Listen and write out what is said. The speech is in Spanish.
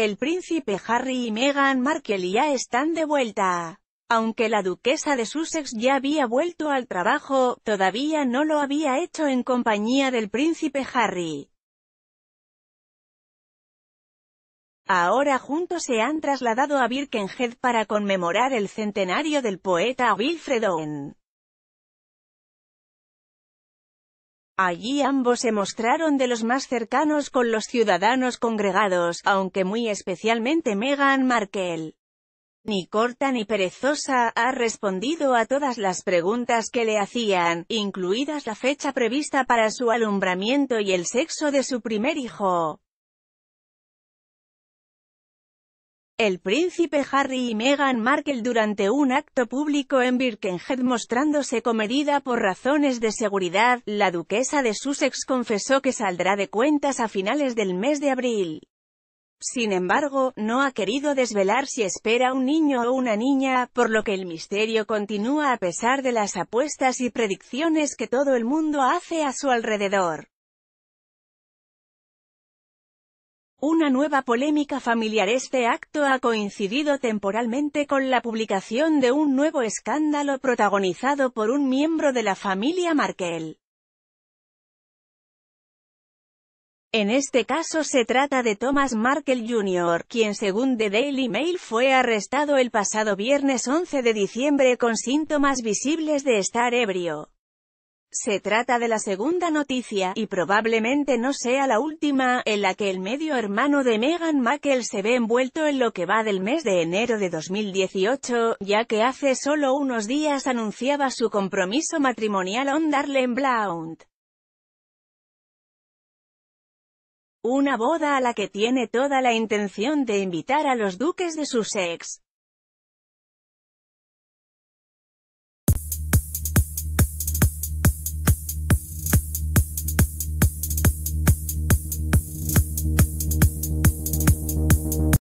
El príncipe Harry y Meghan Markle ya están de vuelta. Aunque la duquesa de Sussex ya había vuelto al trabajo, todavía no lo había hecho en compañía del príncipe Harry. Ahora juntos se han trasladado a Birkenhead para conmemorar el centenario del poeta Wilfred Owen. Allí ambos se mostraron de los más cercanos con los ciudadanos congregados, aunque muy especialmente Meghan Markle. Ni corta ni perezosa, ha respondido a todas las preguntas que le hacían, incluidas la fecha prevista para su alumbramiento y el sexo de su primer hijo. El príncipe Harry y Meghan Markle durante un acto público en Birkenhead mostrándose comedida por razones de seguridad, la duquesa de Sussex confesó que saldrá de cuentas a finales del mes de abril. Sin embargo, no ha querido desvelar si espera un niño o una niña, por lo que el misterio continúa a pesar de las apuestas y predicciones que todo el mundo hace a su alrededor. Una nueva polémica familiar Este acto ha coincidido temporalmente con la publicación de un nuevo escándalo protagonizado por un miembro de la familia Markel. En este caso se trata de Thomas Markel Jr., quien según The Daily Mail fue arrestado el pasado viernes 11 de diciembre con síntomas visibles de estar ebrio. Se trata de la segunda noticia, y probablemente no sea la última, en la que el medio hermano de Meghan Markle se ve envuelto en lo que va del mes de enero de 2018, ya que hace solo unos días anunciaba su compromiso matrimonial con Darlene Blount. Una boda a la que tiene toda la intención de invitar a los duques de ex.